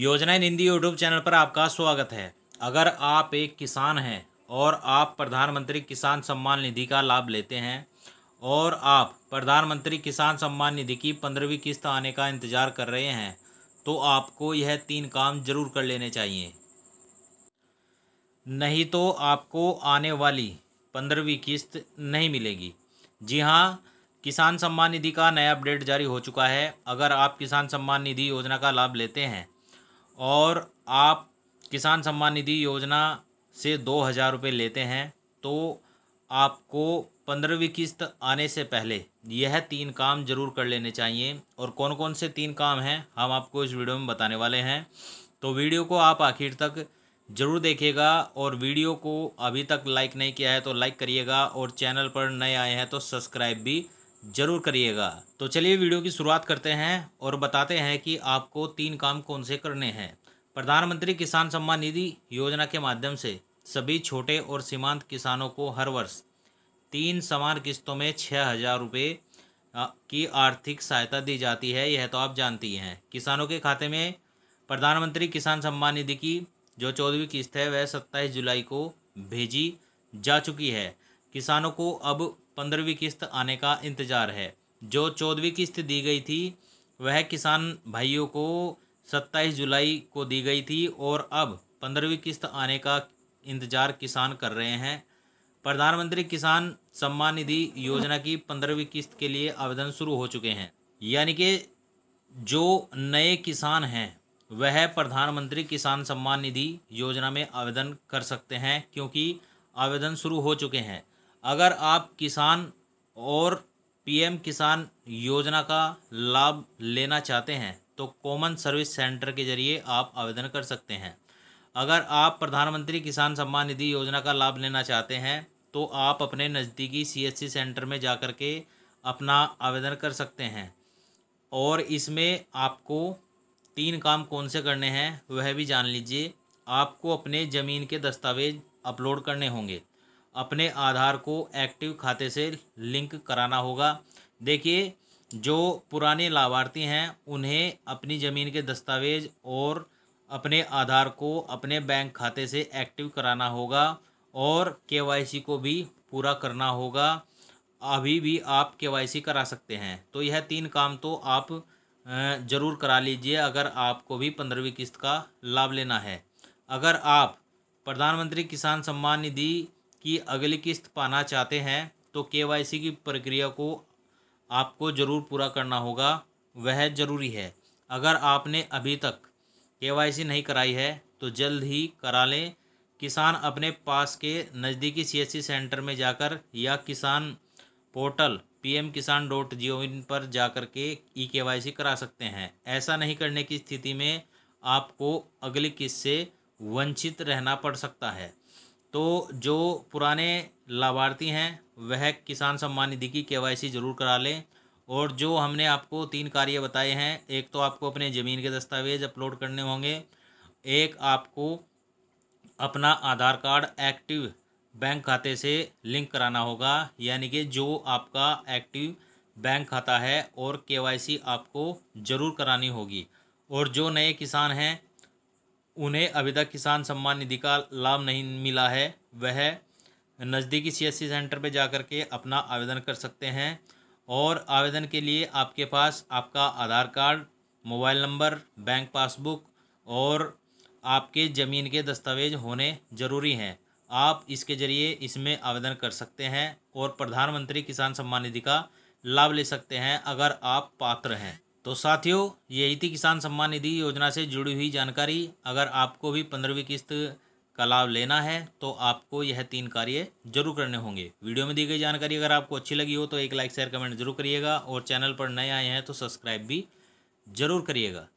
योजना इन Hindi YouTube channel पर आपका स्वागत है अगर आप एक किसान हैं और आप प्रधानमंत्री किसान सम्मान निधि का लाभ लेते हैं और आप प्रधानमंत्री किसान सम्मान निधि की पंद्रहवीं किस्त आने का इंतज़ार कर रहे हैं तो आपको यह तीन काम जरूर कर लेने चाहिए नहीं तो आपको आने वाली पंद्रहवीं किस्त नहीं मिलेगी जी हाँ किसान सम्मान निधि का नया अपडेट जारी हो चुका है अगर आप किसान सम्मान निधि योजना का लाभ लेते हैं और आप किसान सम्मान निधि योजना से दो हज़ार रुपये लेते हैं तो आपको पंद्रहवीं किस्त आने से पहले यह तीन काम जरूर कर लेने चाहिए और कौन कौन से तीन काम हैं हम आपको इस वीडियो में बताने वाले हैं तो वीडियो को आप आखिर तक ज़रूर देखिएगा और वीडियो को अभी तक लाइक नहीं किया है तो लाइक करिएगा और चैनल पर नए आए हैं तो सब्सक्राइब भी ज़रूर करिएगा तो चलिए वीडियो की शुरुआत करते हैं और बताते हैं कि आपको तीन काम कौन से करने हैं प्रधानमंत्री किसान सम्मान निधि योजना के माध्यम से सभी छोटे और सीमांत किसानों को हर वर्ष तीन समान किस्तों में छः हज़ार रुपये की आर्थिक सहायता दी जाती है यह तो आप जानती हैं किसानों के खाते में प्रधानमंत्री किसान सम्मान निधि की जो चौदहवीं किस्त है वह सत्ताईस जुलाई को भेजी जा चुकी है किसानों को अब पंद्रहवीं किस्त आने का इंतजार है जो चौदहवीं किस्त दी गई थी वह किसान भाइयों को सत्ताईस जुलाई को दी गई थी और अब पंद्रहवीं किस्त आने का इंतजार किसान कर रहे हैं प्रधानमंत्री किसान सम्मान निधि योजना की पंद्रहवीं किस्त के लिए आवेदन शुरू हो चुके हैं यानी कि जो नए किसान हैं वह प्रधानमंत्री किसान सम्मान निधि योजना में आवेदन कर सकते हैं क्योंकि आवेदन शुरू हो चुके हैं अगर आप किसान और पीएम किसान योजना का लाभ लेना चाहते हैं तो कॉमन सर्विस सेंटर के जरिए आप आवेदन कर सकते हैं अगर आप प्रधानमंत्री किसान सम्मान निधि योजना का लाभ लेना चाहते हैं तो आप अपने नज़दीकी सीएससी सेंटर में जा कर के अपना आवेदन कर सकते हैं और इसमें आपको तीन काम कौन से करने हैं वह भी जान लीजिए आपको अपने ज़मीन के दस्तावेज़ अपलोड करने होंगे अपने आधार को एक्टिव खाते से लिंक कराना होगा देखिए जो पुराने लाभार्थी हैं उन्हें अपनी ज़मीन के दस्तावेज और अपने आधार को अपने बैंक खाते से एक्टिव कराना होगा और केवाईसी को भी पूरा करना होगा अभी भी आप केवाईसी करा सकते हैं तो यह तीन काम तो आप ज़रूर करा लीजिए अगर आपको भी पंद्रहवीं किस्त का लाभ लेना है अगर आप प्रधानमंत्री किसान सम्मान निधि की अगली किस्त पाना चाहते हैं तो केवाईसी की प्रक्रिया को आपको ज़रूर पूरा करना होगा वह ज़रूरी है अगर आपने अभी तक केवाईसी नहीं कराई है तो जल्द ही करा लें किसान अपने पास के नज़दीकी सीएससी सेंटर में जाकर या किसान पोर्टल एम किसान डॉट जी पर जाकर के ई के वाई सी करा सकते हैं ऐसा नहीं करने की स्थिति में आपको अगली किस्त से वंचित रहना पड़ सकता है तो जो पुराने लाभार्थी हैं वह किसान सम्मान निधि की के ज़रूर करा लें और जो हमने आपको तीन कार्य बताए हैं एक तो आपको अपने ज़मीन के दस्तावेज़ अपलोड करने होंगे एक आपको अपना आधार कार्ड एक्टिव बैंक खाते से लिंक कराना होगा यानी कि जो आपका एक्टिव बैंक खाता है और केवाईसी आपको ज़रूर करानी होगी और जो नए किसान हैं उन्हें अभी तक किसान सम्मान निधि का लाभ नहीं मिला है वह नज़दीकी सीएससी सेंटर पर जाकर के अपना आवेदन कर सकते हैं और आवेदन के लिए आपके पास आपका Aadhaar card mobile number bank passbook और आपके ज़मीन के दस्तावेज होने ज़रूरी हैं आप इसके ज़रिए इसमें आवेदन कर सकते हैं और प्रधानमंत्री किसान सम्मान निधि का लाभ ले सकते हैं अगर आप पात्र हैं तो साथियों यही थी किसान सम्मान निधि योजना से जुड़ी हुई जानकारी अगर आपको भी पंद्रहवीं किस्त का लाभ लेना है तो आपको यह तीन कार्य जरूर करने होंगे वीडियो में दी गई जानकारी अगर आपको अच्छी लगी हो तो एक लाइक शेयर कमेंट जरूर करिएगा और चैनल पर नए आए हैं तो सब्सक्राइब भी जरूर करिएगा